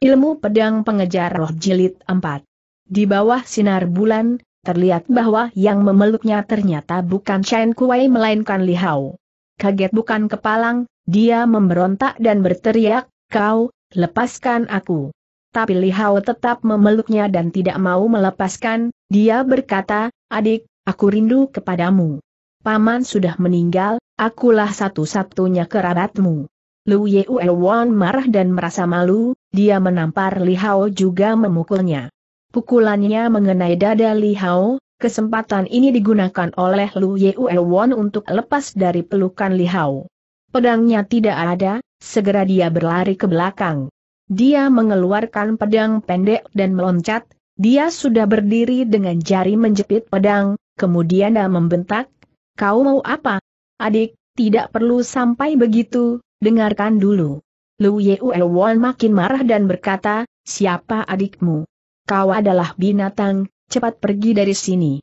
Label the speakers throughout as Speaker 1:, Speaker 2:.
Speaker 1: Ilmu Pedang Pengejar Roh Jilid 4 Di bawah sinar bulan, terlihat bahwa yang memeluknya ternyata bukan Chen Kuei melainkan Li Hao. Kaget bukan kepalang, dia memberontak dan berteriak, kau, lepaskan aku. Tapi Li Hao tetap memeluknya dan tidak mau melepaskan, dia berkata, adik, aku rindu kepadamu. Paman sudah meninggal, akulah satu-satunya kerabatmu. Lu Yeulwon marah dan merasa malu, dia menampar Li Hao juga memukulnya. Pukulannya mengenai dada Li Hao, kesempatan ini digunakan oleh Lu Yeulwon untuk lepas dari pelukan Li Hao. Pedangnya tidak ada, segera dia berlari ke belakang. Dia mengeluarkan pedang pendek dan meloncat, dia sudah berdiri dengan jari menjepit pedang, kemudian dia membentak, kau mau apa? Adik, tidak perlu sampai begitu, Dengarkan dulu. Lu Yue makin marah dan berkata, siapa adikmu? Kau adalah binatang, cepat pergi dari sini.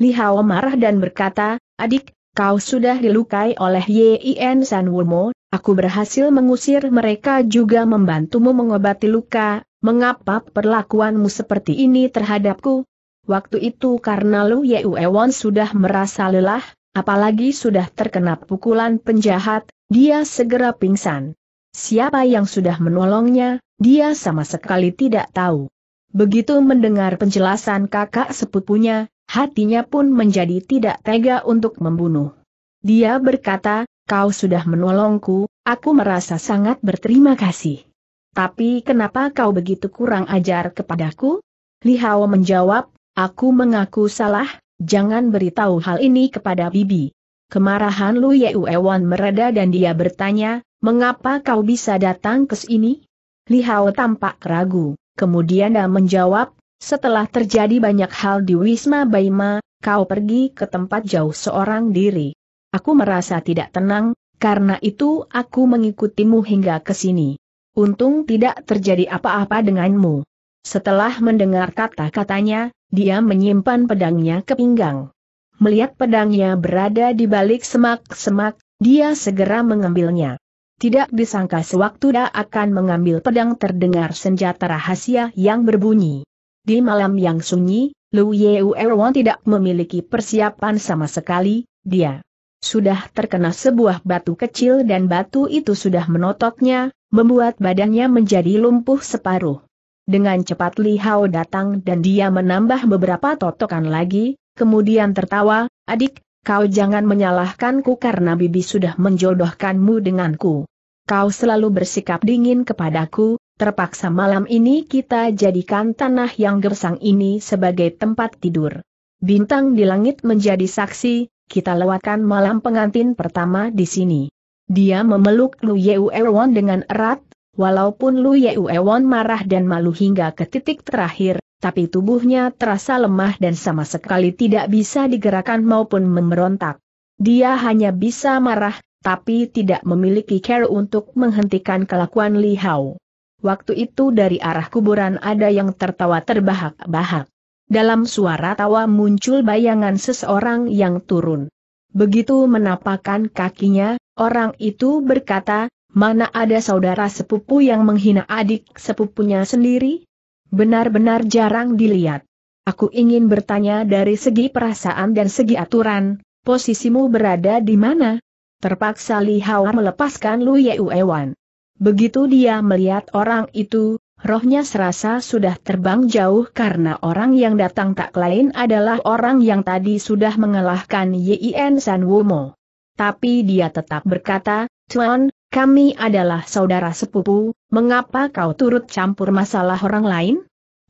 Speaker 1: Li Hao marah dan berkata, adik, kau sudah dilukai oleh Yin San Wumo, aku berhasil mengusir mereka juga membantumu mengobati luka, mengapa perlakuanmu seperti ini terhadapku? Waktu itu karena Lu Yue sudah merasa lelah, Apalagi sudah terkena pukulan penjahat, dia segera pingsan. Siapa yang sudah menolongnya, dia sama sekali tidak tahu. Begitu mendengar penjelasan kakak sepupunya, hatinya pun menjadi tidak tega untuk membunuh. Dia berkata, kau sudah menolongku, aku merasa sangat berterima kasih. Tapi kenapa kau begitu kurang ajar kepadaku? Lihao menjawab, aku mengaku salah, Jangan beritahu hal ini kepada Bibi. Kemarahan Lu Wan mereda dan dia bertanya, mengapa kau bisa datang ke sini? Li Hao tampak ragu, kemudian dia menjawab, setelah terjadi banyak hal di Wisma Baima, kau pergi ke tempat jauh seorang diri. Aku merasa tidak tenang, karena itu aku mengikutimu hingga ke sini. Untung tidak terjadi apa-apa denganmu. Setelah mendengar kata-katanya, dia menyimpan pedangnya ke pinggang. Melihat pedangnya berada di balik semak-semak, dia segera mengambilnya. Tidak disangka sewaktu dia akan mengambil pedang terdengar senjata rahasia yang berbunyi. Di malam yang sunyi, Lu Yeu Erwan tidak memiliki persiapan sama sekali, dia sudah terkena sebuah batu kecil dan batu itu sudah menotoknya, membuat badannya menjadi lumpuh separuh. Dengan cepat Li Hao datang dan dia menambah beberapa totokan lagi, kemudian tertawa, adik, kau jangan menyalahkanku karena bibi sudah menjodohkanmu denganku. Kau selalu bersikap dingin kepadaku, terpaksa malam ini kita jadikan tanah yang gersang ini sebagai tempat tidur. Bintang di langit menjadi saksi, kita lewatkan malam pengantin pertama di sini. Dia memeluk Lu Yeu Erwan dengan erat, Walaupun Lu Yeuewon marah dan malu hingga ke titik terakhir, tapi tubuhnya terasa lemah dan sama sekali tidak bisa digerakkan maupun memberontak. Dia hanya bisa marah, tapi tidak memiliki care untuk menghentikan kelakuan Li Hao. Waktu itu dari arah kuburan ada yang tertawa terbahak-bahak. Dalam suara tawa muncul bayangan seseorang yang turun. Begitu menapakkan kakinya, orang itu berkata, Mana ada saudara sepupu yang menghina adik sepupunya sendiri? Benar-benar jarang dilihat. Aku ingin bertanya dari segi perasaan dan segi aturan, posisimu berada di mana? Terpaksa Li Hao melepaskan Lu Uewan. Begitu dia melihat orang itu, rohnya serasa sudah terbang jauh karena orang yang datang tak lain adalah orang yang tadi sudah mengalahkan Yen San Wumo. Tapi dia tetap berkata, Tuan, kami adalah saudara sepupu, mengapa kau turut campur masalah orang lain?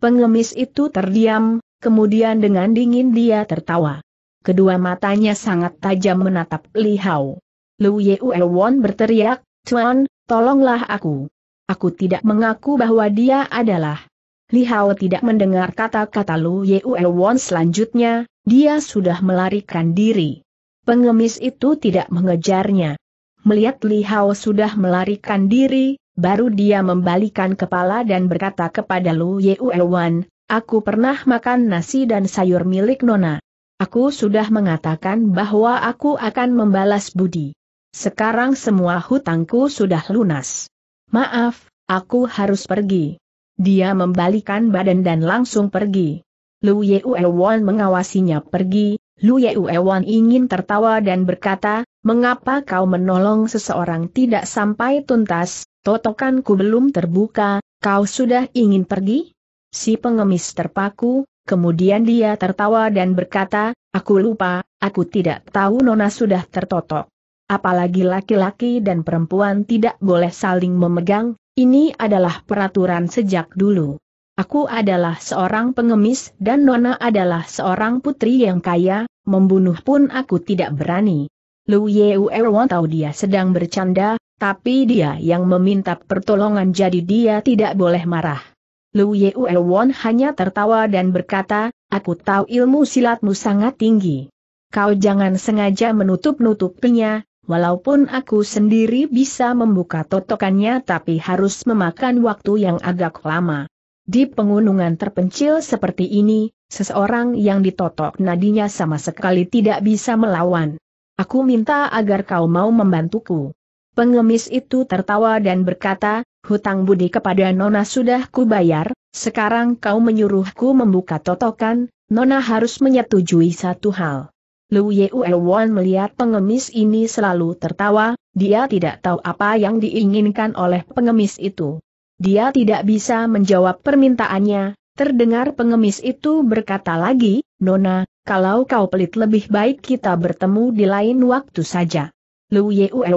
Speaker 1: Pengemis itu terdiam, kemudian dengan dingin dia tertawa. Kedua matanya sangat tajam menatap Li Hao. Lu Ye Won berteriak, Tuan, tolonglah aku. Aku tidak mengaku bahwa dia adalah. Li Hao tidak mendengar kata-kata Lu Ye Won selanjutnya, dia sudah melarikan diri. Pengemis itu tidak mengejarnya melihat Li Hao sudah melarikan diri, baru dia membalikan kepala dan berkata kepada Lu Yewewan, aku pernah makan nasi dan sayur milik Nona. Aku sudah mengatakan bahwa aku akan membalas budi. Sekarang semua hutangku sudah lunas. Maaf, aku harus pergi. Dia membalikan badan dan langsung pergi. Lu Yewewan mengawasinya pergi, Lu Yewewan ingin tertawa dan berkata, mengapa kau menolong seseorang tidak sampai tuntas, totokanku belum terbuka, kau sudah ingin pergi? Si pengemis terpaku, kemudian dia tertawa dan berkata, aku lupa, aku tidak tahu Nona sudah tertotok. Apalagi laki-laki dan perempuan tidak boleh saling memegang, ini adalah peraturan sejak dulu. Aku adalah seorang pengemis dan Nona adalah seorang putri yang kaya, membunuh pun aku tidak berani. Lu Yeu Erwan tahu dia sedang bercanda, tapi dia yang meminta pertolongan jadi dia tidak boleh marah. Lu Yeu Erwan hanya tertawa dan berkata, aku tahu ilmu silatmu sangat tinggi. Kau jangan sengaja menutup-nutupinya, walaupun aku sendiri bisa membuka totokannya tapi harus memakan waktu yang agak lama. Di pengunungan terpencil seperti ini, seseorang yang ditotok nadinya sama sekali tidak bisa melawan. Aku minta agar kau mau membantuku. Pengemis itu tertawa dan berkata, hutang budi kepada Nona sudah kubayar, sekarang kau menyuruhku membuka totokan, Nona harus menyetujui satu hal. Lu Yeuewon melihat pengemis ini selalu tertawa, dia tidak tahu apa yang diinginkan oleh pengemis itu. Dia tidak bisa menjawab permintaannya, terdengar pengemis itu berkata lagi, Nona, kalau kau pelit lebih baik kita bertemu di lain waktu saja. Lu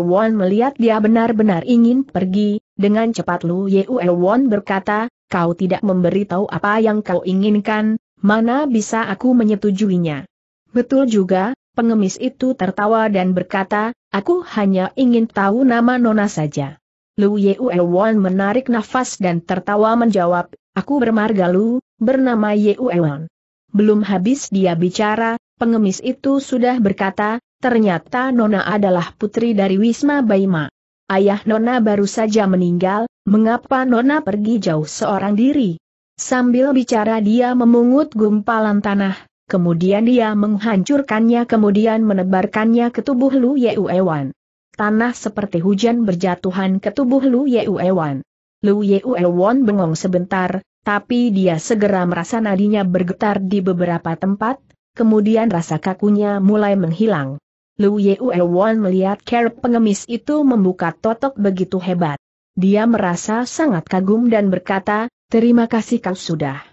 Speaker 1: Won melihat dia benar-benar ingin pergi, dengan cepat Lu Won berkata, kau tidak memberitahu apa yang kau inginkan, mana bisa aku menyetujuinya. Betul juga, pengemis itu tertawa dan berkata, aku hanya ingin tahu nama Nona saja. Lu Yeuewon menarik nafas dan tertawa menjawab, aku bermarga Lu, bernama Yeuewon. Belum habis dia bicara, pengemis itu sudah berkata, ternyata Nona adalah putri dari Wisma Baima. Ayah Nona baru saja meninggal, mengapa Nona pergi jauh seorang diri? Sambil bicara dia memungut gumpalan tanah, kemudian dia menghancurkannya kemudian menebarkannya ke tubuh Lu Wan tanah seperti hujan berjatuhan ke tubuh Lu Yeuewan. Lu Yeuewan bengong sebentar, tapi dia segera merasa nadinya bergetar di beberapa tempat, kemudian rasa kakunya mulai menghilang. Lu Yeuewan melihat kerap pengemis itu membuka totok begitu hebat. Dia merasa sangat kagum dan berkata, terima kasih kau sudah.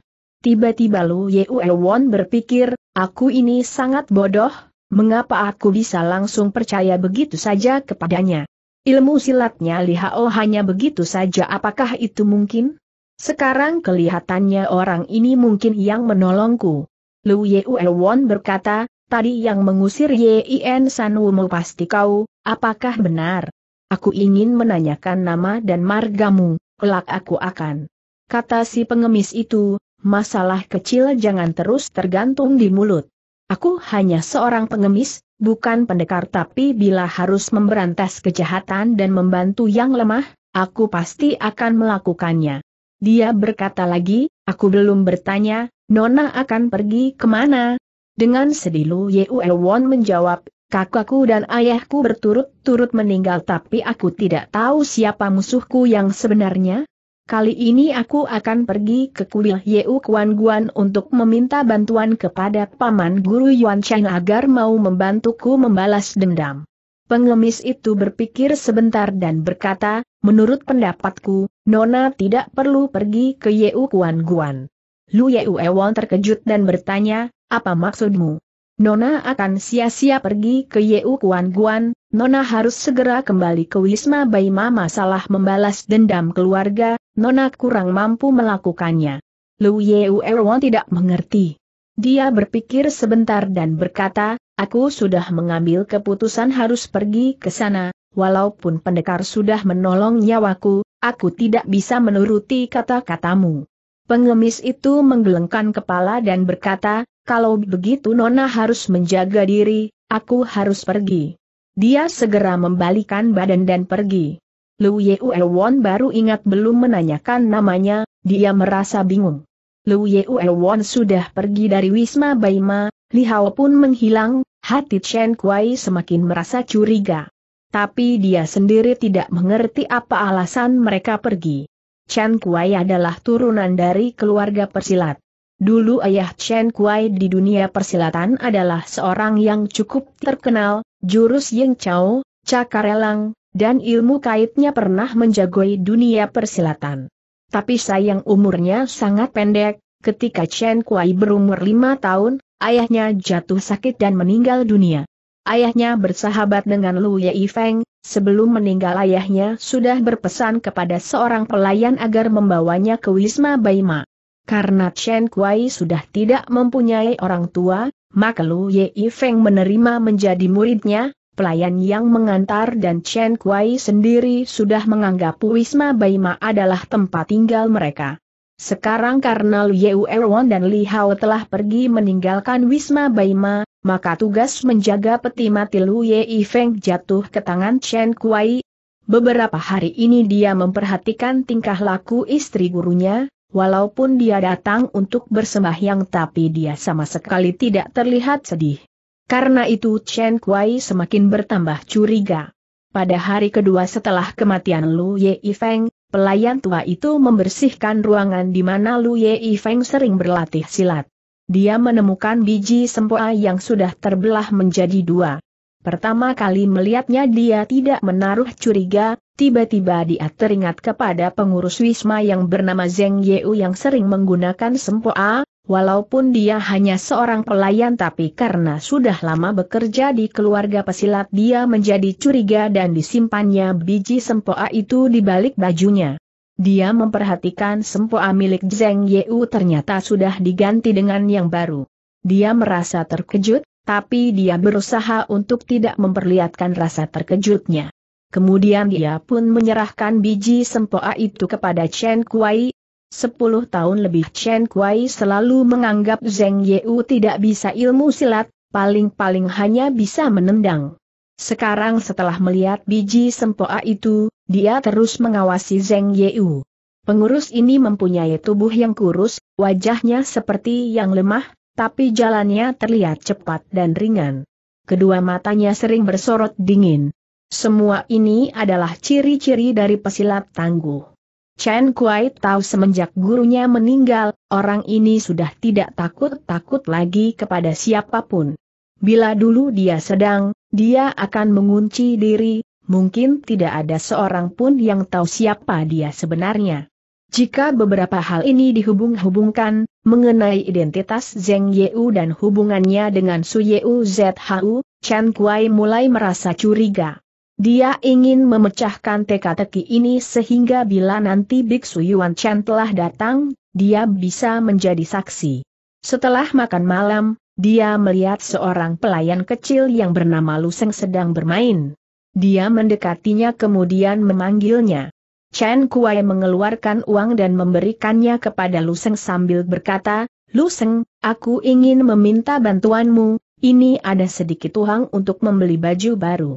Speaker 1: Tiba-tiba Lu Yeuewan berpikir, aku ini sangat bodoh, Mengapa aku bisa langsung percaya begitu saja kepadanya? Ilmu silatnya Lihao hanya begitu saja apakah itu mungkin? Sekarang kelihatannya orang ini mungkin yang menolongku. Lu Ye Won berkata, tadi yang mengusir Yin San pasti kau, apakah benar? Aku ingin menanyakan nama dan margamu, kelak aku akan. Kata si pengemis itu, masalah kecil jangan terus tergantung di mulut. Aku hanya seorang pengemis, bukan pendekar tapi bila harus memberantas kejahatan dan membantu yang lemah, aku pasti akan melakukannya. Dia berkata lagi, aku belum bertanya, Nona akan pergi kemana? Dengan sedih Lu Yue Won menjawab, kakakku dan ayahku berturut-turut meninggal tapi aku tidak tahu siapa musuhku yang sebenarnya, Kali ini aku akan pergi ke kuil Yeu Kuan Guan untuk meminta bantuan kepada Paman Guru Yuan Chen agar mau membantuku membalas dendam. Pengemis itu berpikir sebentar dan berkata, menurut pendapatku, Nona tidak perlu pergi ke Yeu Kuan Guan. Lu Yeu Ewon terkejut dan bertanya, apa maksudmu? Nona akan sia-sia pergi ke Yeu Kuan Guan, Nona harus segera kembali ke Wisma Bayi Mama salah membalas dendam keluarga, Nona kurang mampu melakukannya. Lu Erwan tidak mengerti. Dia berpikir sebentar dan berkata, aku sudah mengambil keputusan harus pergi ke sana, walaupun pendekar sudah menolong nyawaku, aku tidak bisa menuruti kata-katamu. Pengemis itu menggelengkan kepala dan berkata, kalau begitu Nona harus menjaga diri, aku harus pergi. Dia segera membalikan badan dan pergi. Lu Won baru ingat belum menanyakan namanya, dia merasa bingung. Lu Won sudah pergi dari Wisma Baima, Li Hao pun menghilang, hati Chen Kuai semakin merasa curiga. Tapi dia sendiri tidak mengerti apa alasan mereka pergi. Chen Kuai adalah turunan dari keluarga persilat. Dulu ayah Chen Kuai di dunia persilatan adalah seorang yang cukup terkenal, jurus Ying Chao, Cakarelang, dan ilmu kaitnya pernah menjagoi dunia persilatan. Tapi sayang umurnya sangat pendek, ketika Chen Kuai berumur lima tahun, ayahnya jatuh sakit dan meninggal dunia. Ayahnya bersahabat dengan Lu Yei Feng, sebelum meninggal ayahnya sudah berpesan kepada seorang pelayan agar membawanya ke Wisma Baima. Karena Chen Kuai sudah tidak mempunyai orang tua, maka Lu Yei Feng menerima menjadi muridnya, pelayan yang mengantar dan Chen Kuai sendiri sudah menganggap Wisma Baima adalah tempat tinggal mereka. Sekarang karena Liu Erwan dan Li Hao telah pergi meninggalkan Wisma Baima, maka tugas menjaga peti mati Lu Yei Feng jatuh ke tangan Chen Kuai. Beberapa hari ini dia memperhatikan tingkah laku istri gurunya, walaupun dia datang untuk bersembahyang tapi dia sama sekali tidak terlihat sedih. Karena itu Chen Kuai semakin bertambah curiga. Pada hari kedua setelah kematian Lu Ye Feng, pelayan tua itu membersihkan ruangan di mana Lu Ye Feng sering berlatih silat. Dia menemukan biji sempoa yang sudah terbelah menjadi dua. Pertama kali melihatnya dia tidak menaruh curiga, tiba-tiba dia teringat kepada pengurus Wisma yang bernama Zeng Yeu yang sering menggunakan sempoa, Walaupun dia hanya seorang pelayan tapi karena sudah lama bekerja di keluarga pesilat dia menjadi curiga dan disimpannya biji sempoa itu di balik bajunya. Dia memperhatikan sempoa milik Zeng Yeu ternyata sudah diganti dengan yang baru. Dia merasa terkejut, tapi dia berusaha untuk tidak memperlihatkan rasa terkejutnya. Kemudian dia pun menyerahkan biji sempoa itu kepada Chen Kuai, Sepuluh tahun lebih Chen Kuai selalu menganggap Zeng Yeu tidak bisa ilmu silat, paling-paling hanya bisa menendang. Sekarang setelah melihat biji sempoa itu, dia terus mengawasi Zeng Yeu. Pengurus ini mempunyai tubuh yang kurus, wajahnya seperti yang lemah, tapi jalannya terlihat cepat dan ringan. Kedua matanya sering bersorot dingin. Semua ini adalah ciri-ciri dari pesilat tangguh. Chen Kuai tahu semenjak gurunya meninggal, orang ini sudah tidak takut-takut lagi kepada siapapun. Bila dulu dia sedang, dia akan mengunci diri, mungkin tidak ada seorang pun yang tahu siapa dia sebenarnya. Jika beberapa hal ini dihubung-hubungkan, mengenai identitas Zheng Yeu dan hubungannya dengan Su Yeu Zhu, Chen Kuai mulai merasa curiga. Dia ingin memecahkan teka-teki ini sehingga bila nanti Biksu Yuan Chen telah datang, dia bisa menjadi saksi. Setelah makan malam, dia melihat seorang pelayan kecil yang bernama Luseng sedang bermain. Dia mendekatinya kemudian memanggilnya. Chen Kuai mengeluarkan uang dan memberikannya kepada Luseng sambil berkata, Luseng, aku ingin meminta bantuanmu, ini ada sedikit uang untuk membeli baju baru.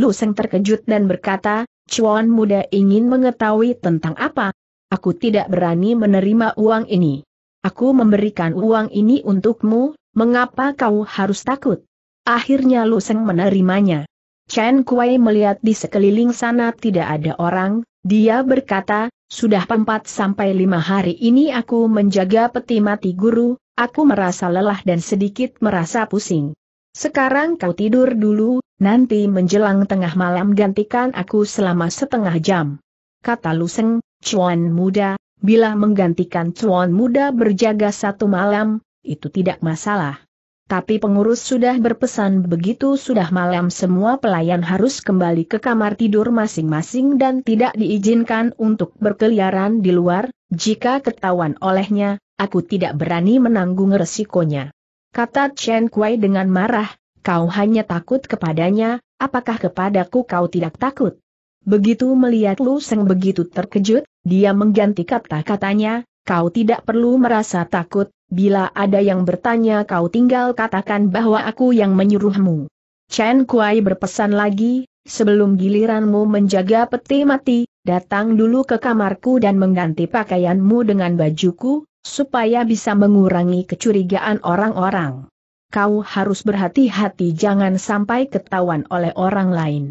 Speaker 1: Lu Seng terkejut dan berkata, Cuan muda ingin mengetahui tentang apa? Aku tidak berani menerima uang ini. Aku memberikan uang ini untukmu, mengapa kau harus takut? Akhirnya Lu Seng menerimanya. Chen Kuai melihat di sekeliling sana tidak ada orang, dia berkata, sudah empat sampai lima hari ini aku menjaga peti mati guru, aku merasa lelah dan sedikit merasa pusing. Sekarang kau tidur dulu, Nanti menjelang tengah malam gantikan aku selama setengah jam. Kata Luseng, Cuan muda, bila menggantikan Cuan muda berjaga satu malam, itu tidak masalah. Tapi pengurus sudah berpesan begitu sudah malam semua pelayan harus kembali ke kamar tidur masing-masing dan tidak diizinkan untuk berkeliaran di luar, jika ketahuan olehnya, aku tidak berani menanggung resikonya. Kata Chen Kuai dengan marah, Kau hanya takut kepadanya, apakah kepadaku kau tidak takut? Begitu melihat Lu Seng begitu terkejut, dia mengganti kata-katanya, kau tidak perlu merasa takut, bila ada yang bertanya kau tinggal katakan bahwa aku yang menyuruhmu. Chen Kuai berpesan lagi, sebelum giliranmu menjaga peti mati, datang dulu ke kamarku dan mengganti pakaianmu dengan bajuku, supaya bisa mengurangi kecurigaan orang-orang kau harus berhati-hati jangan sampai ketahuan oleh orang lain.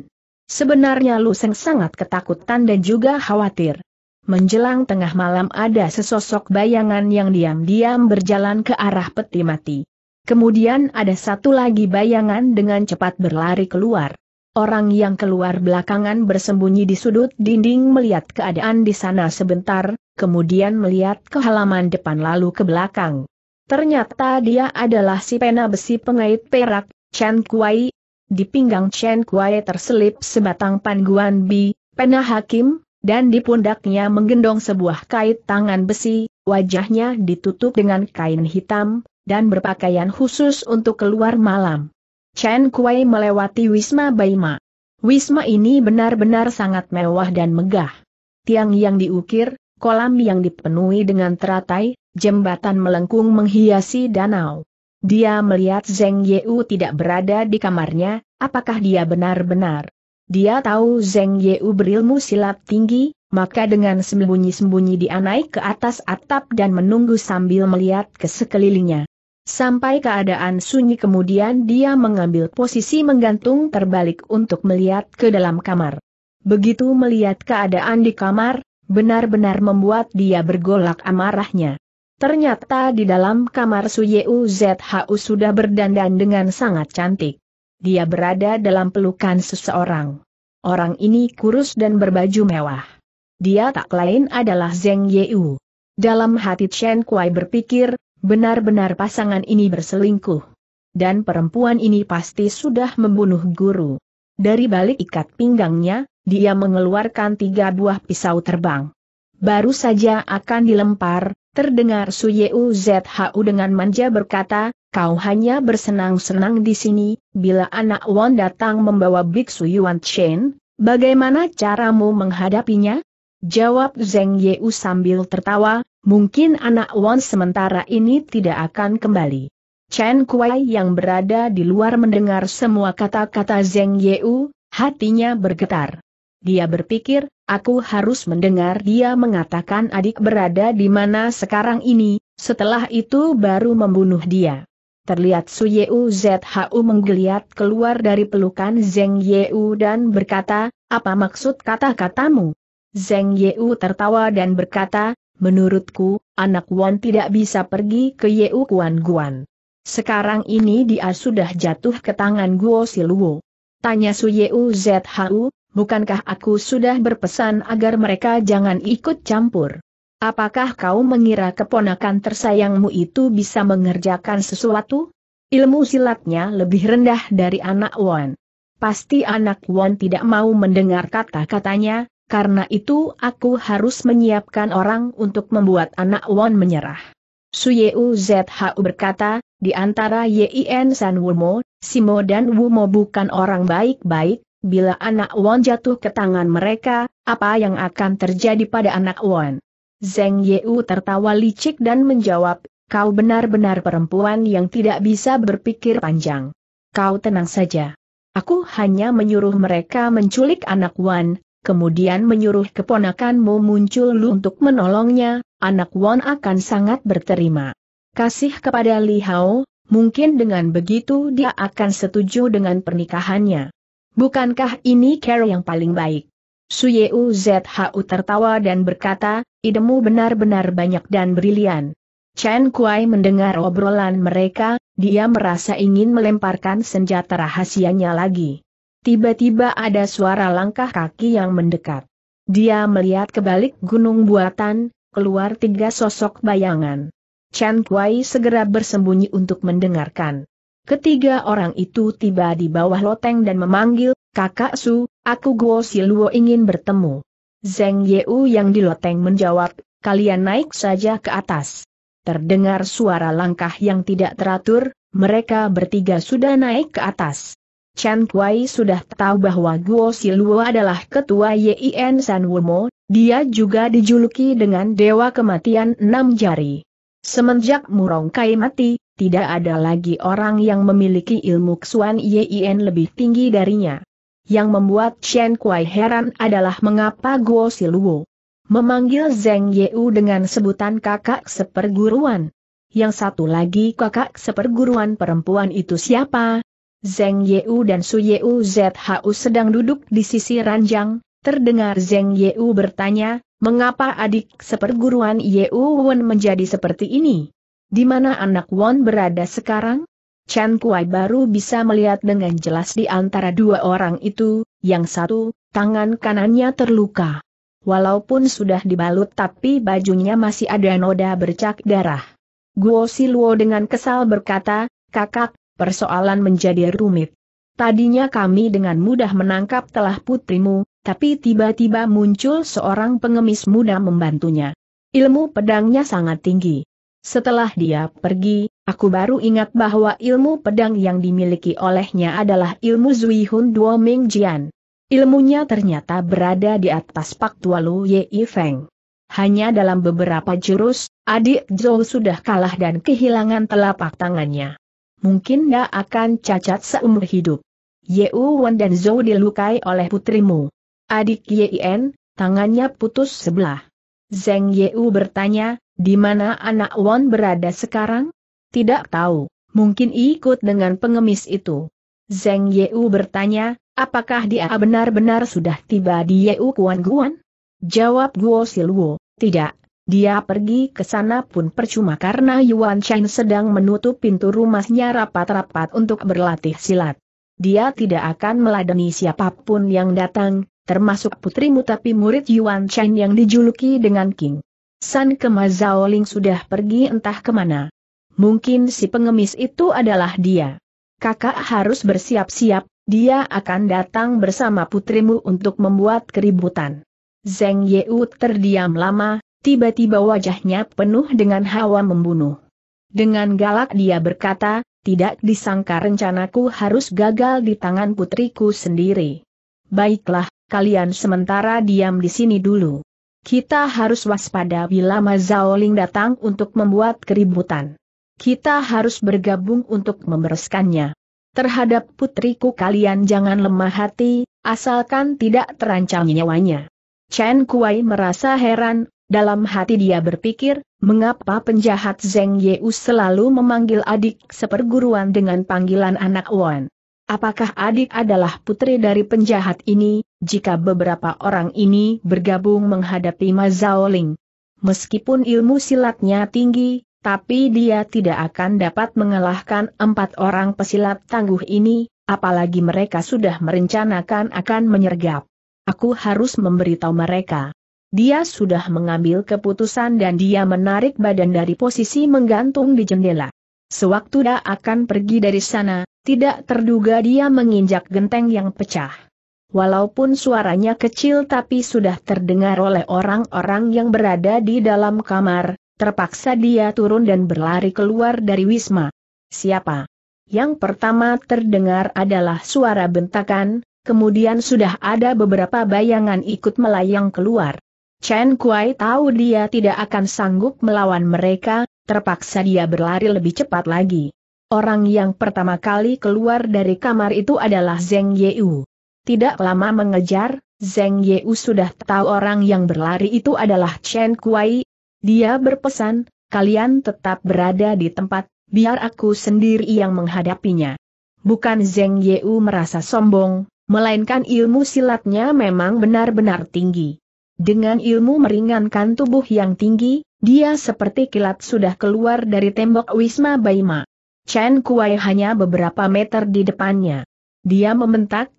Speaker 1: Sebenarnya Lu Seng sangat ketakutan dan juga khawatir. Menjelang tengah malam ada sesosok bayangan yang diam-diam berjalan ke arah peti mati. Kemudian ada satu lagi bayangan dengan cepat berlari keluar. Orang yang keluar belakangan bersembunyi di sudut dinding melihat keadaan di sana sebentar, kemudian melihat ke halaman depan lalu ke belakang. Ternyata dia adalah si pena besi pengait perak, Chen Kuai. Di pinggang Chen Kuai terselip sebatang panguan bi, pena hakim, dan di pundaknya menggendong sebuah kait tangan besi, wajahnya ditutup dengan kain hitam, dan berpakaian khusus untuk keluar malam. Chen Kuei melewati Wisma Baima. Wisma ini benar-benar sangat mewah dan megah. Tiang yang diukir, kolam yang dipenuhi dengan teratai, jembatan melengkung menghiasi danau. Dia melihat Zeng Yeu tidak berada di kamarnya, apakah dia benar-benar? Dia tahu Zeng Yeu berilmu silat tinggi, maka dengan sembunyi-sembunyi dia naik ke atas atap dan menunggu sambil melihat ke sekelilingnya. Sampai keadaan sunyi kemudian dia mengambil posisi menggantung terbalik untuk melihat ke dalam kamar. Begitu melihat keadaan di kamar, benar-benar membuat dia bergolak amarahnya. Ternyata di dalam kamar Suyeu ZHU sudah berdandan dengan sangat cantik. Dia berada dalam pelukan seseorang. Orang ini kurus dan berbaju mewah. Dia tak lain adalah Zeng Yeu. Dalam hati Chen Kuai berpikir, benar-benar pasangan ini berselingkuh. Dan perempuan ini pasti sudah membunuh guru. Dari balik ikat pinggangnya, dia mengeluarkan tiga buah pisau terbang. Baru saja akan dilempar, Terdengar Su ZHU dengan manja berkata, kau hanya bersenang-senang di sini, bila anak Wan datang membawa biksu Yuan Chen, bagaimana caramu menghadapinya? Jawab Zeng Yeu sambil tertawa, mungkin anak Wan sementara ini tidak akan kembali. Chen Kuai yang berada di luar mendengar semua kata-kata Zeng Yeu, hatinya bergetar. Dia berpikir, Aku harus mendengar dia mengatakan adik berada di mana sekarang ini, setelah itu baru membunuh dia. Terlihat Su Yeu Zhu menggeliat keluar dari pelukan Zeng Yeu dan berkata, apa maksud kata-katamu? Zeng Yeu tertawa dan berkata, menurutku, anak Wan tidak bisa pergi ke Yeu Kuan Guan. Sekarang ini dia sudah jatuh ke tangan Guo Siluo. Tanya Su Yeu Zhu, bukankah aku sudah berpesan agar mereka jangan ikut campur? Apakah kau mengira keponakan tersayangmu itu bisa mengerjakan sesuatu? Ilmu silatnya lebih rendah dari anak Wan. Pasti anak Wan tidak mau mendengar kata-katanya, karena itu aku harus menyiapkan orang untuk membuat anak Wan menyerah. Suyeu ZHU berkata, di antara Yin San Wumo, Simo dan Wumo bukan orang baik-baik, Bila anak Won jatuh ke tangan mereka, apa yang akan terjadi pada anak Won? Zeng Yeu tertawa licik dan menjawab, kau benar-benar perempuan yang tidak bisa berpikir panjang. Kau tenang saja. Aku hanya menyuruh mereka menculik anak Wan, kemudian menyuruh keponakanmu muncul lu untuk menolongnya, anak Wan akan sangat berterima kasih kepada Li Hao, mungkin dengan begitu dia akan setuju dengan pernikahannya. Bukankah ini care yang paling baik? Suyeu ZHU tertawa dan berkata, idemu benar-benar banyak dan brilian. Chen Kuai mendengar obrolan mereka, dia merasa ingin melemparkan senjata rahasianya lagi. Tiba-tiba ada suara langkah kaki yang mendekat. Dia melihat kebalik gunung buatan, keluar tiga sosok bayangan. Chen Kuai segera bersembunyi untuk mendengarkan. Ketiga orang itu tiba di bawah loteng dan memanggil, Kakak Su, aku Guo Siluo ingin bertemu. Zeng Yeu yang di loteng menjawab, kalian naik saja ke atas. Terdengar suara langkah yang tidak teratur, mereka bertiga sudah naik ke atas. Chan Kuai sudah tahu bahwa Guo Siluo adalah ketua YIN San Wumo, dia juga dijuluki dengan Dewa Kematian Enam Jari. Semenjak Murong Kai mati, tidak ada lagi orang yang memiliki ilmu Xuan Yin lebih tinggi darinya. Yang membuat Chen Kuai heran adalah mengapa Guo Siluo memanggil Zeng Yeu dengan sebutan kakak seperguruan. Yang satu lagi kakak seperguruan perempuan itu siapa? Zeng Yeu dan Su Yeu ZHU sedang duduk di sisi ranjang, terdengar Zeng Yeu bertanya, mengapa adik seperguruan Yeu Wen menjadi seperti ini? Di mana anak Won berada sekarang? Chen Kuai baru bisa melihat dengan jelas di antara dua orang itu, yang satu, tangan kanannya terluka. Walaupun sudah dibalut tapi bajunya masih ada noda bercak darah. Guo Siluo dengan kesal berkata, kakak, persoalan menjadi rumit. Tadinya kami dengan mudah menangkap telah putrimu, tapi tiba-tiba muncul seorang pengemis muda membantunya. Ilmu pedangnya sangat tinggi. Setelah dia pergi, aku baru ingat bahwa ilmu pedang yang dimiliki olehnya adalah ilmu Zui Hun Duo Ming Jian. Ilmunya ternyata berada di atas Pak Tualu Ye Yi Feng. Hanya dalam beberapa jurus, adik Zhou sudah kalah dan kehilangan telapak tangannya. Mungkin dia akan cacat seumur hidup. Ye Wan dan Zhou dilukai oleh putrimu. Adik Ye En, tangannya putus sebelah. Zeng Ye U bertanya, di mana anak Wan berada sekarang? Tidak tahu, mungkin ikut dengan pengemis itu. Zeng Yeu bertanya, apakah dia benar-benar sudah tiba di Yeu Kuan Guan? Jawab Guo Silwo, tidak, dia pergi ke sana pun percuma karena Yuan Chen sedang menutup pintu rumahnya rapat-rapat untuk berlatih silat. Dia tidak akan meladeni siapapun yang datang, termasuk putrimu tapi murid Yuan Chen yang dijuluki dengan King. San Kemazaoling sudah pergi entah kemana. Mungkin si pengemis itu adalah dia. Kakak harus bersiap-siap, dia akan datang bersama putrimu untuk membuat keributan. Zeng Yeu terdiam lama, tiba-tiba wajahnya penuh dengan hawa membunuh. Dengan galak dia berkata, tidak disangka rencanaku harus gagal di tangan putriku sendiri. Baiklah, kalian sementara diam di sini dulu. Kita harus waspada bila Ma Ling datang untuk membuat keributan. Kita harus bergabung untuk membereskannya. Terhadap putriku kalian jangan lemah hati, asalkan tidak terancam nyawanya. Chen Kuai merasa heran, dalam hati dia berpikir, mengapa penjahat Zeng Yeu selalu memanggil adik seperguruan dengan panggilan anak Wan. Apakah adik adalah putri dari penjahat ini, jika beberapa orang ini bergabung menghadapi Ma Ling. Meskipun ilmu silatnya tinggi, tapi dia tidak akan dapat mengalahkan empat orang pesilat tangguh ini, apalagi mereka sudah merencanakan akan menyergap. Aku harus memberitahu mereka. Dia sudah mengambil keputusan dan dia menarik badan dari posisi menggantung di jendela. Sewaktu dia akan pergi dari sana, tidak terduga dia menginjak genteng yang pecah. Walaupun suaranya kecil tapi sudah terdengar oleh orang-orang yang berada di dalam kamar, terpaksa dia turun dan berlari keluar dari Wisma. Siapa? Yang pertama terdengar adalah suara bentakan, kemudian sudah ada beberapa bayangan ikut melayang keluar. Chen Kuai tahu dia tidak akan sanggup melawan mereka, terpaksa dia berlari lebih cepat lagi. Orang yang pertama kali keluar dari kamar itu adalah Zheng Yeu. Tidak lama mengejar, Zeng Yeu sudah tahu orang yang berlari itu adalah Chen Kuai. Dia berpesan, kalian tetap berada di tempat, biar aku sendiri yang menghadapinya. Bukan Zeng Yeu merasa sombong, melainkan ilmu silatnya memang benar-benar tinggi. Dengan ilmu meringankan tubuh yang tinggi, dia seperti kilat sudah keluar dari tembok Wisma Baima. Chen Kuai hanya beberapa meter di depannya. Dia membentak,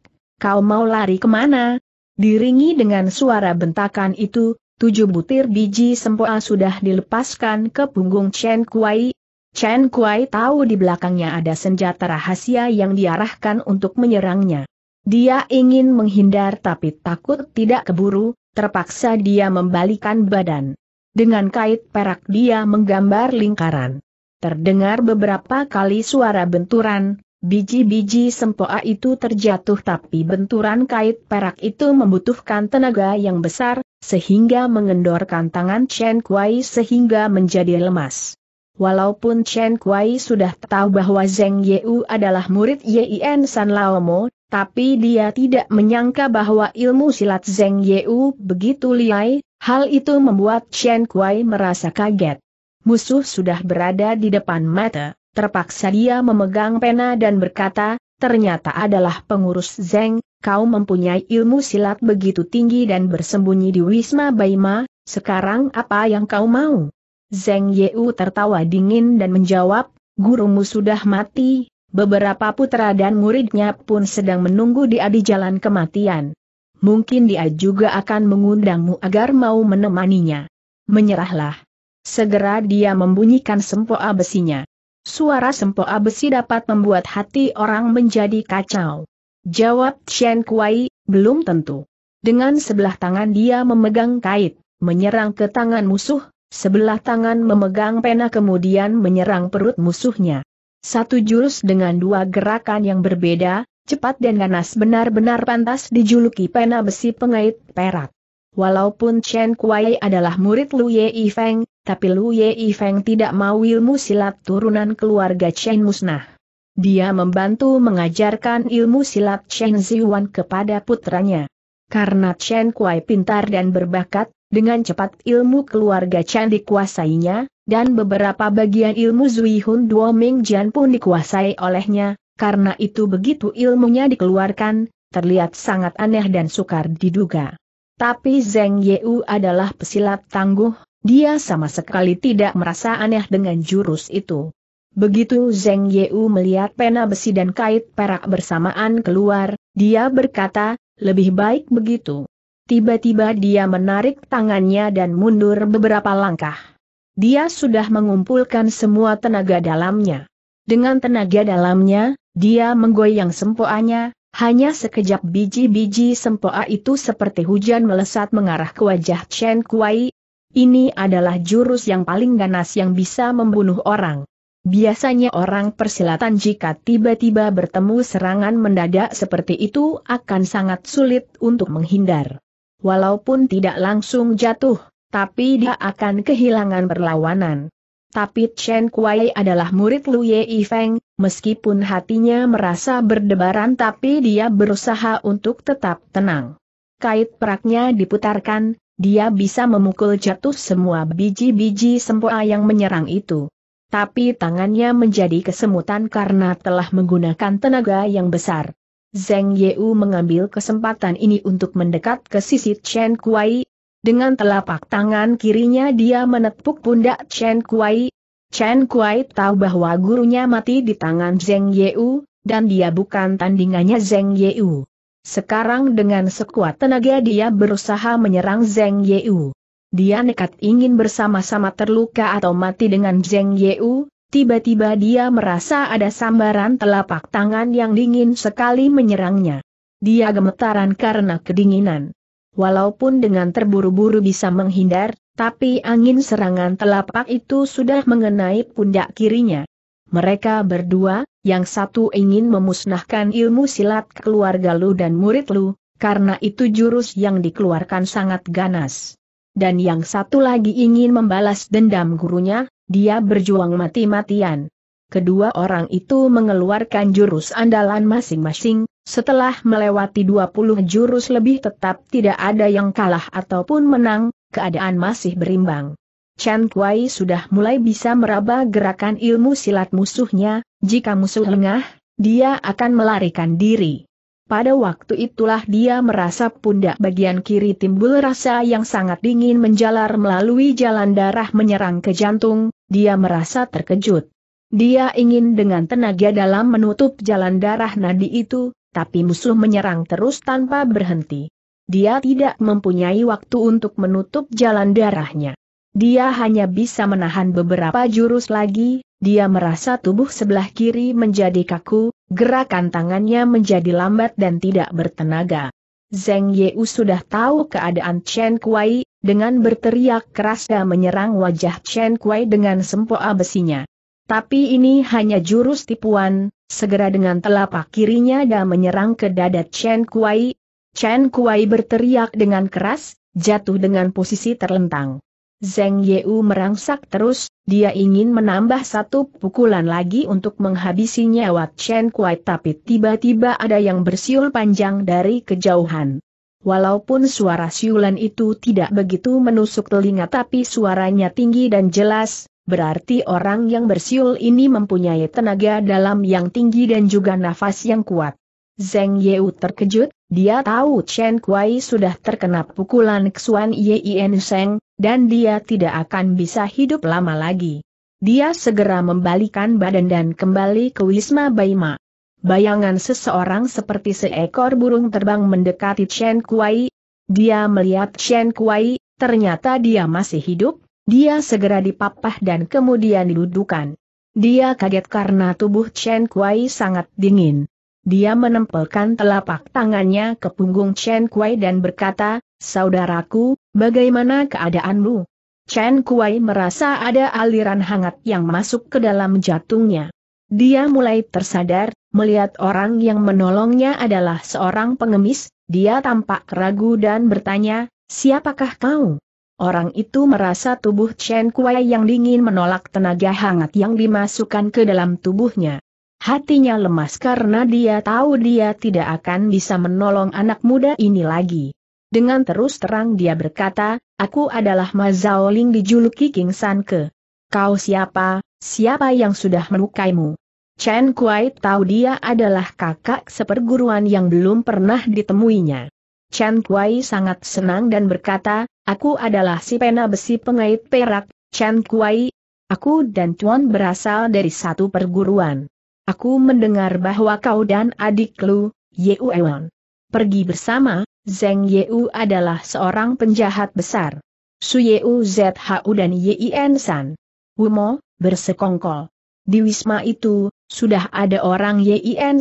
Speaker 1: Kau mau lari kemana? Diringi dengan suara bentakan itu, tujuh butir biji sempoa sudah dilepaskan ke punggung Chen Kuai. Chen Kuai tahu di belakangnya ada senjata rahasia yang diarahkan untuk menyerangnya. Dia ingin menghindar tapi takut tidak keburu, terpaksa dia membalikan badan. Dengan kait perak dia menggambar lingkaran. Terdengar beberapa kali suara benturan, Biji-biji sempoa itu terjatuh tapi benturan kait perak itu membutuhkan tenaga yang besar, sehingga mengendorkan tangan Chen Kuai sehingga menjadi lemas. Walaupun Chen Kuai sudah tahu bahwa Zheng Yeu adalah murid Yien San Laomo, tapi dia tidak menyangka bahwa ilmu silat Zheng Yeu begitu liai, hal itu membuat Chen Kuai merasa kaget. Musuh sudah berada di depan mata. Terpaksa dia memegang pena dan berkata, ternyata adalah pengurus Zeng, kau mempunyai ilmu silat begitu tinggi dan bersembunyi di Wisma Baima, sekarang apa yang kau mau? Zeng Yeu tertawa dingin dan menjawab, gurumu sudah mati, beberapa putra dan muridnya pun sedang menunggu di di jalan kematian. Mungkin dia juga akan mengundangmu agar mau menemaninya. Menyerahlah. Segera dia membunyikan sempoa besinya. Suara sempoa besi dapat membuat hati orang menjadi kacau. Jawab Chen Kuai, belum tentu. Dengan sebelah tangan dia memegang kait, menyerang ke tangan musuh, sebelah tangan memegang pena kemudian menyerang perut musuhnya. Satu jurus dengan dua gerakan yang berbeda, cepat dan ganas benar-benar pantas dijuluki pena besi pengait perak. Walaupun Chen Kuai adalah murid Lu Ye Feng, tapi Lu Ye Feng tidak mau ilmu silat turunan keluarga Chen musnah. Dia membantu mengajarkan ilmu silat Chen Ziwan kepada putranya. Karena Chen Kuai pintar dan berbakat, dengan cepat ilmu keluarga Chen dikuasainya, dan beberapa bagian ilmu Zui Hun Duo Ming Jian pun dikuasai olehnya, karena itu begitu ilmunya dikeluarkan, terlihat sangat aneh dan sukar diduga. Tapi Zeng Yeu adalah pesilat tangguh, dia sama sekali tidak merasa aneh dengan jurus itu. Begitu Zeng Yeu melihat pena besi dan kait perak bersamaan keluar, dia berkata, lebih baik begitu. Tiba-tiba dia menarik tangannya dan mundur beberapa langkah. Dia sudah mengumpulkan semua tenaga dalamnya. Dengan tenaga dalamnya, dia menggoyang sempoanya, hanya sekejap biji-biji sempoa itu seperti hujan melesat mengarah ke wajah Chen Kuai, ini adalah jurus yang paling ganas yang bisa membunuh orang. Biasanya orang persilatan jika tiba-tiba bertemu serangan mendadak seperti itu akan sangat sulit untuk menghindar. Walaupun tidak langsung jatuh, tapi dia akan kehilangan perlawanan. Tapi Chen Kuai adalah murid Lu Ye Feng, meskipun hatinya merasa berdebaran tapi dia berusaha untuk tetap tenang. Kait peraknya diputarkan, dia bisa memukul jatuh semua biji-biji sempoa yang menyerang itu. Tapi tangannya menjadi kesemutan karena telah menggunakan tenaga yang besar. Zeng Yeu mengambil kesempatan ini untuk mendekat ke sisi Chen Kuai. Dengan telapak tangan kirinya dia menepuk pundak Chen Kuai. Chen Kuai tahu bahwa gurunya mati di tangan Zeng Yeu, dan dia bukan tandingannya Zeng Yeu. Sekarang dengan sekuat tenaga dia berusaha menyerang Zeng Yeu. Dia nekat ingin bersama-sama terluka atau mati dengan Zeng Yeu, tiba-tiba dia merasa ada sambaran telapak tangan yang dingin sekali menyerangnya. Dia gemetaran karena kedinginan. Walaupun dengan terburu-buru bisa menghindar, tapi angin serangan telapak itu sudah mengenai pundak kirinya. Mereka berdua, yang satu ingin memusnahkan ilmu silat keluarga Lu dan murid Lu, karena itu jurus yang dikeluarkan sangat ganas. Dan yang satu lagi ingin membalas dendam gurunya, dia berjuang mati-matian. Kedua orang itu mengeluarkan jurus andalan masing-masing, setelah melewati 20 jurus lebih tetap tidak ada yang kalah ataupun menang, keadaan masih berimbang. Chen Kuai sudah mulai bisa meraba gerakan ilmu silat musuhnya, jika musuh lengah, dia akan melarikan diri. Pada waktu itulah dia merasa pundak bagian kiri timbul rasa yang sangat dingin menjalar melalui jalan darah menyerang ke jantung, dia merasa terkejut. Dia ingin dengan tenaga dalam menutup jalan darah nadi itu, tapi musuh menyerang terus tanpa berhenti. Dia tidak mempunyai waktu untuk menutup jalan darahnya. Dia hanya bisa menahan beberapa jurus lagi, dia merasa tubuh sebelah kiri menjadi kaku, gerakan tangannya menjadi lambat dan tidak bertenaga. Zeng Yeu sudah tahu keadaan Chen Kuai, dengan berteriak keras dan menyerang wajah Chen Kuai dengan sempoa besinya. Tapi ini hanya jurus tipuan, segera dengan telapak kirinya dia menyerang ke dada Chen Kuai. Chen Kuai berteriak dengan keras, jatuh dengan posisi terlentang. Zeng Yeu merangsak terus, dia ingin menambah satu pukulan lagi untuk menghabisi nyawa Chen Kuai tapi tiba-tiba ada yang bersiul panjang dari kejauhan. Walaupun suara siulan itu tidak begitu menusuk telinga tapi suaranya tinggi dan jelas, berarti orang yang bersiul ini mempunyai tenaga dalam yang tinggi dan juga nafas yang kuat. Zeng Yeu terkejut, dia tahu Chen Kuai sudah terkena pukulan Xuan Yien Seng, dan dia tidak akan bisa hidup lama lagi. Dia segera membalikan badan dan kembali ke Wisma Baima. Bayangan seseorang seperti seekor burung terbang mendekati Chen Kuai. Dia melihat Chen Kuai, ternyata dia masih hidup, dia segera dipapah dan kemudian didudukan. Dia kaget karena tubuh Chen Kuai sangat dingin. Dia menempelkan telapak tangannya ke punggung Chen Kuai dan berkata, Saudaraku, bagaimana keadaanmu? Chen Kuai merasa ada aliran hangat yang masuk ke dalam jantungnya. Dia mulai tersadar, melihat orang yang menolongnya adalah seorang pengemis, dia tampak ragu dan bertanya, siapakah kau? Orang itu merasa tubuh Chen Kuai yang dingin menolak tenaga hangat yang dimasukkan ke dalam tubuhnya. Hatinya lemas karena dia tahu dia tidak akan bisa menolong anak muda ini lagi. Dengan terus terang dia berkata, aku adalah Mazaoling dijuluki King San Ke. Kau siapa, siapa yang sudah melukaimu? Chen Kuai tahu dia adalah kakak seperguruan yang belum pernah ditemuinya. Chen Kuai sangat senang dan berkata, aku adalah si pena besi pengait perak, Chen Kuai. Aku dan Tuan berasal dari satu perguruan. Aku mendengar bahwa kau dan adik lu, Ewan, pergi bersama, Zeng Yeu adalah seorang penjahat besar. Su Yeu ZHU dan Yien San. Wumo, bersekongkol. Di Wisma itu, sudah ada orang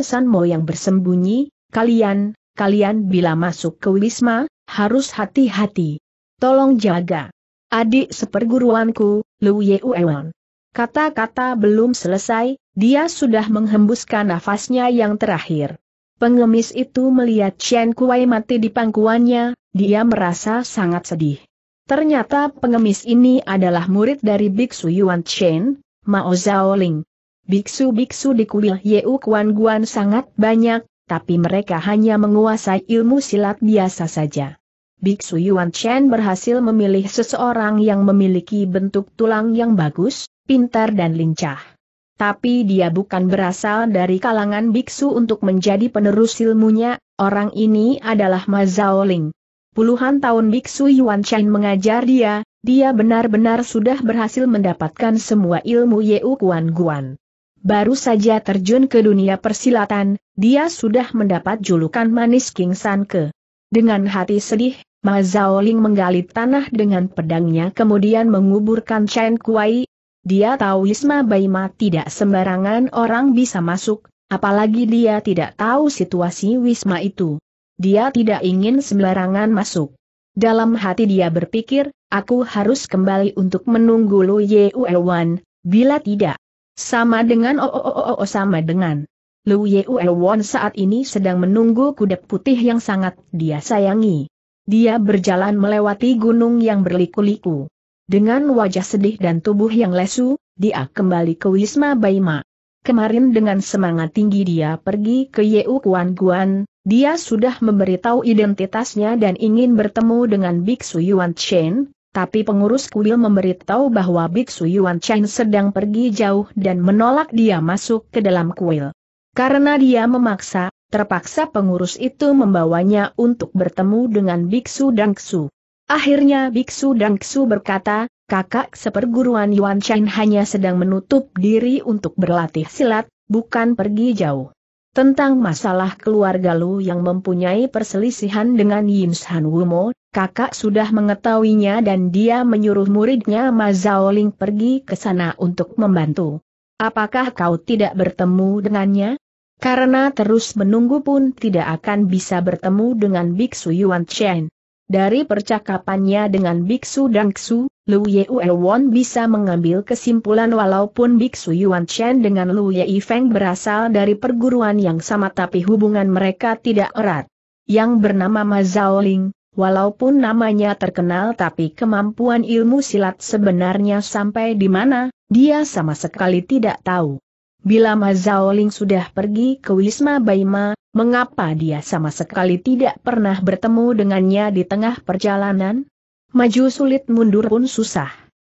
Speaker 1: San Mo yang bersembunyi, kalian, kalian bila masuk ke Wisma, harus hati-hati. Tolong jaga. Adik seperguruanku, Lu Ewan. Kata-kata belum selesai, dia sudah menghembuskan nafasnya yang terakhir. Pengemis itu melihat Chen Kuai mati di pangkuannya, dia merasa sangat sedih. Ternyata pengemis ini adalah murid dari Biksu Yuan Chen, Mao Zhaoling. Biksu-biksu di kuil Yeu Kuan Guan sangat banyak, tapi mereka hanya menguasai ilmu silat biasa saja. Biksu Yuan Chen berhasil memilih seseorang yang memiliki bentuk tulang yang bagus, pintar dan lincah. Tapi dia bukan berasal dari kalangan biksu untuk menjadi penerus ilmunya, orang ini adalah Ma Zhaoling. Puluhan tahun biksu Yuan Chen mengajar dia, dia benar-benar sudah berhasil mendapatkan semua ilmu Yeu Kuan Guan. Baru saja terjun ke dunia persilatan, dia sudah mendapat julukan manis King San Ke. Dengan hati sedih, Ma Zhaoling menggali tanah dengan pedangnya kemudian menguburkan Chen Kuai, dia tahu wisma Baima tidak sembarangan orang bisa masuk, apalagi dia tidak tahu situasi Wisma itu. Dia tidak ingin sembarangan masuk. Dalam hati dia berpikir, aku harus kembali untuk menunggu Lu Yewewan, bila tidak. Sama dengan oh, oh, oh, oh, oh sama dengan. Lu Yewewan saat ini sedang menunggu kuda putih yang sangat dia sayangi. Dia berjalan melewati gunung yang berliku-liku. Dengan wajah sedih dan tubuh yang lesu, dia kembali ke Wisma Baima. Kemarin dengan semangat tinggi dia pergi ke Yeu Kuan Guan, dia sudah memberitahu identitasnya dan ingin bertemu dengan Biksu Yuan Chen, tapi pengurus kuil memberitahu bahwa Biksu Yuan Chen sedang pergi jauh dan menolak dia masuk ke dalam kuil. Karena dia memaksa, terpaksa pengurus itu membawanya untuk bertemu dengan Biksu Dangsu. Akhirnya Biksu Dangsu berkata, kakak seperguruan Yuan Chen hanya sedang menutup diri untuk berlatih silat, bukan pergi jauh. Tentang masalah keluarga Lu yang mempunyai perselisihan dengan Yin San Wumo, kakak sudah mengetahuinya dan dia menyuruh muridnya Ma Zhao ling pergi ke sana untuk membantu. Apakah kau tidak bertemu dengannya? Karena terus menunggu pun tidak akan bisa bertemu dengan Biksu Yuan Chen. Dari percakapannya dengan Biksu Dangsu, Lu Ye Won bisa mengambil kesimpulan walaupun Biksu Yuan Chen dengan Lu Ye Feng berasal dari perguruan yang sama tapi hubungan mereka tidak erat. Yang bernama Ma Zhaoling, walaupun namanya terkenal tapi kemampuan ilmu silat sebenarnya sampai di mana, dia sama sekali tidak tahu. Bila Ma Zhaoling sudah pergi ke Wisma Baima, Mengapa dia sama sekali tidak pernah bertemu dengannya di tengah perjalanan? Maju sulit mundur pun susah.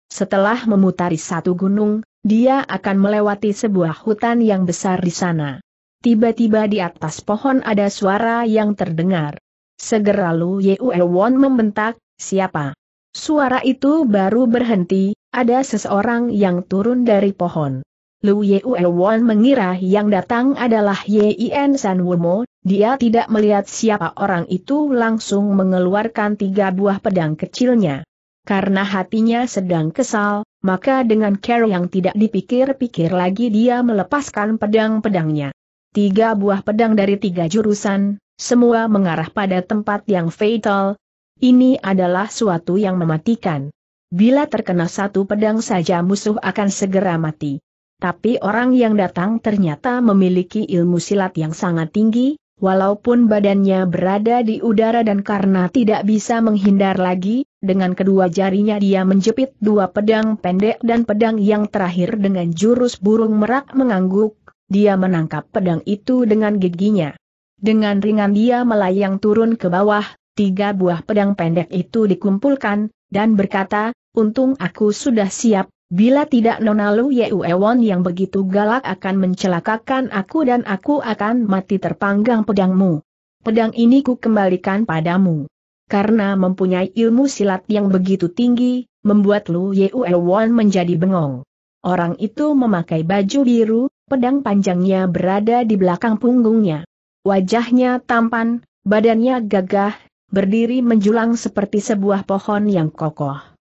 Speaker 1: Setelah memutari satu gunung, dia akan melewati sebuah hutan yang besar di sana. Tiba-tiba di atas pohon ada suara yang terdengar. Segera Lu Yue Won membentak, siapa? Suara itu baru berhenti, ada seseorang yang turun dari pohon. Lu Yue Won mengira yang datang adalah Yin San Wumo, dia tidak melihat siapa orang itu langsung mengeluarkan tiga buah pedang kecilnya. Karena hatinya sedang kesal, maka dengan care yang tidak dipikir-pikir lagi dia melepaskan pedang-pedangnya. Tiga buah pedang dari tiga jurusan, semua mengarah pada tempat yang fatal. Ini adalah suatu yang mematikan. Bila terkena satu pedang saja musuh akan segera mati. Tapi orang yang datang ternyata memiliki ilmu silat yang sangat tinggi, walaupun badannya berada di udara dan karena tidak bisa menghindar lagi, dengan kedua jarinya dia menjepit dua pedang pendek dan pedang yang terakhir dengan jurus burung merak mengangguk, dia menangkap pedang itu dengan giginya. Dengan ringan dia melayang turun ke bawah, tiga buah pedang pendek itu dikumpulkan, dan berkata, untung aku sudah siap, Bila tidak Nona Lu Yeuewon yang begitu galak akan mencelakakan aku dan aku akan mati terpanggang pedangmu. Pedang ini ku kembalikan padamu. Karena mempunyai ilmu silat yang begitu tinggi, membuat Lu Yeuewon menjadi bengong. Orang itu memakai baju biru, pedang panjangnya berada di belakang punggungnya. Wajahnya tampan, badannya gagah, berdiri menjulang seperti sebuah pohon yang kokoh.